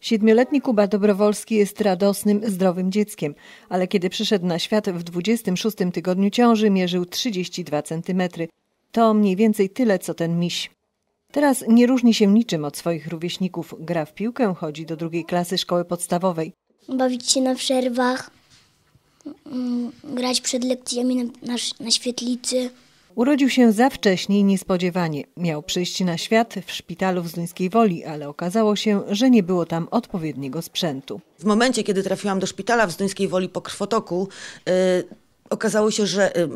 Siedmioletni Kuba Dobrowolski jest radosnym, zdrowym dzieckiem, ale kiedy przyszedł na świat w 26 tygodniu ciąży, mierzył 32 cm. To mniej więcej tyle, co ten miś. Teraz nie różni się niczym od swoich rówieśników. Gra w piłkę, chodzi do drugiej klasy szkoły podstawowej. Bawić się na przerwach, mm, grać przed lekcjami na, na, na świetlicy. Urodził się za wcześnie i niespodziewanie. Miał przyjść na świat w szpitalu w Zduńskiej Woli, ale okazało się, że nie było tam odpowiedniego sprzętu. W momencie, kiedy trafiłam do szpitala w Zduńskiej Woli po krwotoku, yy, okazało się, że yy,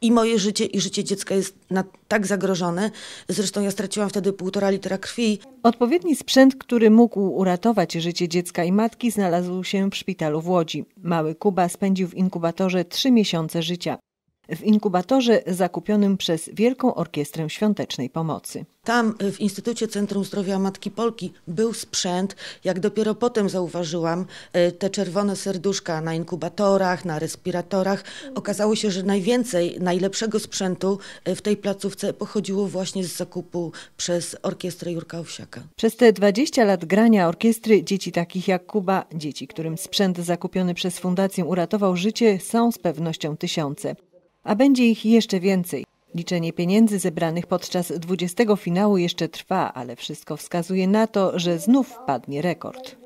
i moje życie, i życie dziecka jest na, tak zagrożone. Zresztą ja straciłam wtedy półtora litra krwi. Odpowiedni sprzęt, który mógł uratować życie dziecka i matki, znalazł się w szpitalu w Łodzi. Mały Kuba spędził w inkubatorze trzy miesiące życia w inkubatorze zakupionym przez Wielką Orkiestrę Świątecznej Pomocy. Tam w Instytucie Centrum Zdrowia Matki Polki był sprzęt. Jak dopiero potem zauważyłam, e, te czerwone serduszka na inkubatorach, na respiratorach. Okazało się, że najwięcej najlepszego sprzętu e, w tej placówce pochodziło właśnie z zakupu przez orkiestrę Jurka Owsiaka. Przez te 20 lat grania orkiestry dzieci takich jak Kuba, dzieci, którym sprzęt zakupiony przez fundację uratował życie, są z pewnością tysiące a będzie ich jeszcze więcej. Liczenie pieniędzy zebranych podczas 20 finału jeszcze trwa, ale wszystko wskazuje na to, że znów padnie rekord.